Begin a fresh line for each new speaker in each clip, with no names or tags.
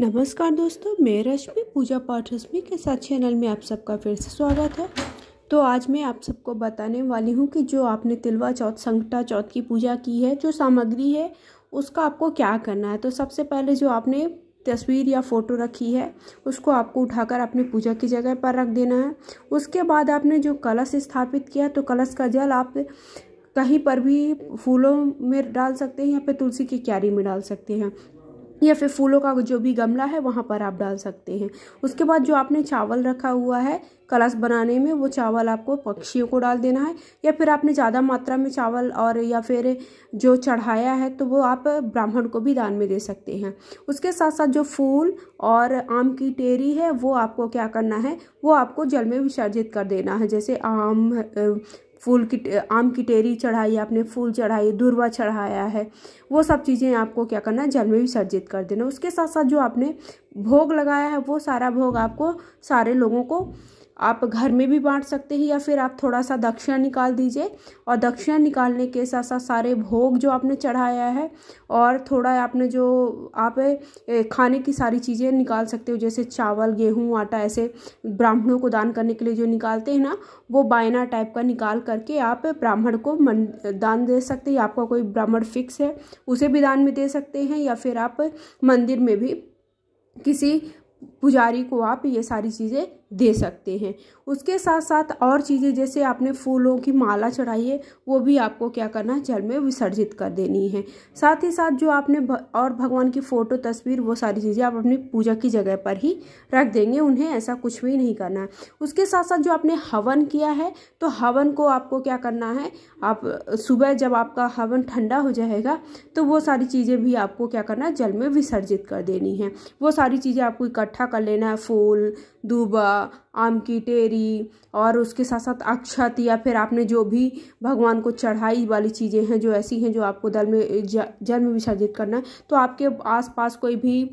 नमस्कार दोस्तों मैं रश्मि पूजा पाठ रश्मि के साथ चैनल में आप सबका फिर से स्वागत है तो आज मैं आप सबको बताने वाली हूँ कि जो आपने तिलवा चौथ संकटा चौथ की पूजा की है जो सामग्री है उसका आपको क्या करना है तो सबसे पहले जो आपने तस्वीर या फ़ोटो रखी है उसको आपको उठाकर अपने पूजा की जगह पर रख देना है उसके बाद आपने जो कलश स्थापित किया तो कलश का जल आप कहीं पर भी फूलों में डाल सकते हैं या फिर तुलसी की क्यारी में डाल सकते हैं या फिर फूलों का जो भी गमला है वहाँ पर आप डाल सकते हैं उसके बाद जो आपने चावल रखा हुआ है कलश बनाने में वो चावल आपको पक्षियों को डाल देना है या फिर आपने ज़्यादा मात्रा में चावल और या फिर जो चढ़ाया है तो वो आप ब्राह्मण को भी दान में दे सकते हैं उसके साथ साथ जो फूल और आम की टेरी है वो आपको क्या करना है वो आपको जल में विसर्जित कर देना है जैसे आम फूल की आम की टेरी चढ़ाई आपने फूल चढ़ाई दुर्वा चढ़ाया है वो सब चीज़ें आपको क्या करना है जल में विसर्जित कर देना उसके साथ साथ जो आपने भोग लगाया है वो सारा भोग आपको सारे लोगों को आप घर में भी बांट सकते हैं या फिर आप थोड़ा सा दक्षिणा निकाल दीजिए और दक्षिणा निकालने के साथ साथ सारे भोग जो आपने चढ़ाया है और थोड़ा आपने जो आप खाने की सारी चीज़ें निकाल सकते हो जैसे चावल गेहूँ आटा ऐसे ब्राह्मणों को दान करने के लिए जो निकालते हैं ना वो बायना टाइप का निकाल करके आप ब्राह्मण को मन दान दे सकते हैं आपका कोई ब्राह्मण फिक्स है उसे भी दान में दे सकते हैं या फिर आप मंदिर में भी किसी पुजारी को आप ये सारी चीज़ें दे सकते हैं उसके साथ साथ और चीज़ें जैसे आपने फूलों की माला चढ़ाई है वो भी आपको क्या करना है जल में विसर्जित कर देनी है साथ ही साथ जो आपने भ, और भगवान की फ़ोटो तस्वीर वो सारी चीज़ें आप अपनी पूजा की जगह पर ही रख देंगे उन्हें ऐसा कुछ भी नहीं करना है उसके साथ साथ जो आपने हवन किया है तो हवन को आपको क्या करना है आप सुबह जब आपका हवन ठंडा हो जाएगा तो वो सारी चीज़ें भी आपको क्या करना है जल में विसर्जित कर देनी है वो सारी चीज़ें आपको इकट्ठा कर लेना है फूल दूबा आम की टेरी और उसके साथ साथ अक्षत या फिर आपने जो भी भगवान को चढ़ाई वाली चीज़ें हैं जो ऐसी हैं जो आपको दल में जल में विसर्जित करना है तो आपके आसपास कोई भी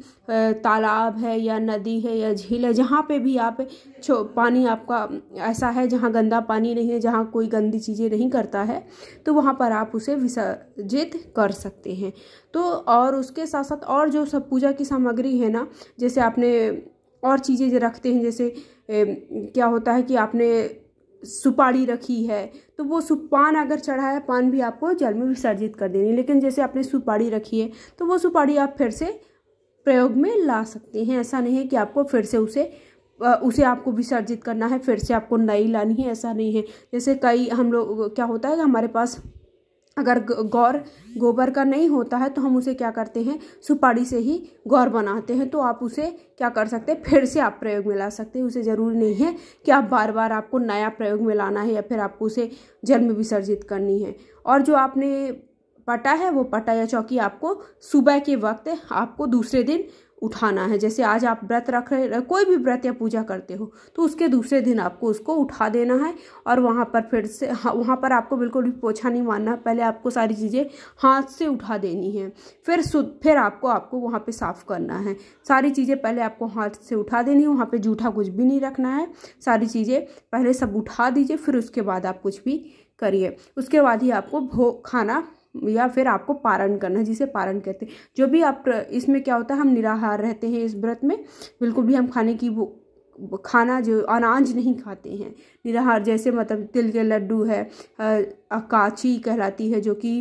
तालाब है या नदी है या झील है जहाँ पे भी आप पानी आपका ऐसा है जहाँ गंदा पानी नहीं है जहाँ कोई गंदी चीज़ें नहीं करता है तो वहाँ पर आप उसे विसर्जित कर सकते हैं तो और उसके साथ साथ और जो सब पूजा की सामग्री है ना जैसे आपने और चीज़ें जो रखते हैं जैसे क्या होता है कि आपने सुपारी रखी है तो वो सुपान अगर चढ़ा है पान भी आपको जल में विसर्जित कर देनी लेकिन जैसे आपने सुपारी रखी है तो वो सुपारी आप फिर से प्रयोग में ला सकते हैं ऐसा नहीं है कि आपको फिर से उसे उसे आपको विसर्जित करना है फिर से आपको नई लानी है ऐसा नहीं है जैसे कई हम लोग क्या होता है हमारे पास अगर गौर गोबर का नहीं होता है तो हम उसे क्या करते हैं सुपारी से ही गौर बनाते हैं तो आप उसे क्या कर सकते हैं फिर से आप प्रयोग में ला सकते हैं उसे ज़रूरी नहीं है कि आप बार बार आपको नया प्रयोग में लाना है या फिर आपको उसे जल में विसर्जित करनी है और जो आपने पटा है वो पटा या चौकी आपको सुबह के वक्त आपको दूसरे दिन उठाना है जैसे आज आप व्रत रख रहे कोई भी व्रत या पूजा करते हो तो उसके दूसरे दिन आपको उसको उठा देना है और वहाँ पर फिर से हाँ, वहाँ पर आपको बिल्कुल भी पोछा नहीं मारना पहले आपको सारी चीज़ें हाथ से उठा देनी है फिर सुध फिर आपको आपको वहाँ पे साफ़ करना है सारी चीज़ें पहले आपको हाथ से उठा देनी है वहाँ पर जूठा कुछ भी नहीं रखना है सारी चीज़ें पहले सब उठा दीजिए फिर उसके बाद आप कुछ भी करिए उसके बाद ही आपको भो खाना या फिर आपको पारण करना जिसे पारण कहते हैं जो भी आप इसमें क्या होता है हम निराहार रहते हैं इस व्रत में बिल्कुल भी हम खाने की वो खाना जो अनाज नहीं खाते हैं निराहार जैसे मतलब तिल के लड्डू है अकाची कहलाती है जो कि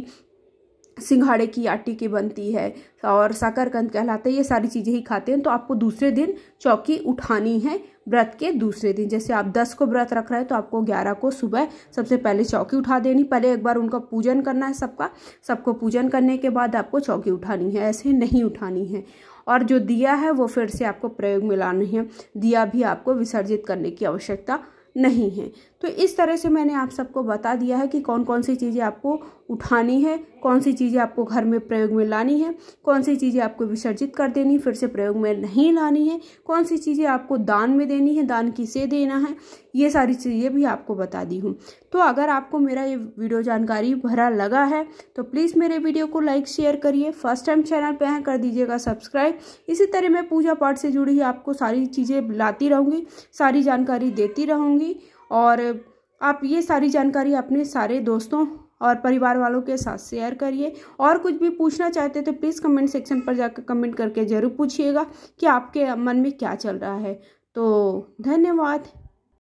सिंघाड़े की आटे की बनती है और साकरकंद कहलाते हैं ये सारी चीज़ें ही खाते हैं तो आपको दूसरे दिन चौकी उठानी है व्रत के दूसरे दिन जैसे आप दस को व्रत रख रहे हैं तो आपको ग्यारह को सुबह सबसे पहले चौकी उठा देनी पहले एक बार उनका पूजन करना है सबका सबको पूजन करने के बाद आपको चौकी उठानी है ऐसे नहीं उठानी है और जो दिया है वो फिर से आपको प्रयोग में लाना है दिया भी आपको विसर्जित करने की आवश्यकता नहीं है तो इस तरह से मैंने आप सबको बता दिया है कि कौन कौन सी चीज़ें आपको उठानी है कौन सी चीज़ें आपको घर में प्रयोग में लानी है कौन सी चीज़ें आपको विसर्जित कर देनी फिर से प्रयोग में नहीं लानी है कौन सी चीज़ें आपको दान में देनी है दान किसे देना है ये सारी चीज़ें भी आपको बता दी हूँ तो अगर आपको मेरा ये वीडियो जानकारी भरा लगा है तो प्लीज़ मेरे वीडियो को लाइक शेयर करिए फर्स्ट टाइम चैनल पर हैं कर दीजिएगा सब्सक्राइब इसी तरह मैं पूजा पाठ से जुड़ी आपको सारी चीज़ें लाती रहूँगी सारी जानकारी देती रहूँगी और आप ये सारी जानकारी अपने सारे दोस्तों और परिवार वालों के साथ शेयर करिए और कुछ भी पूछना चाहते हैं तो प्लीज़ कमेंट सेक्शन पर जाकर कमेंट करके ज़रूर पूछिएगा कि आपके मन में क्या चल रहा है तो धन्यवाद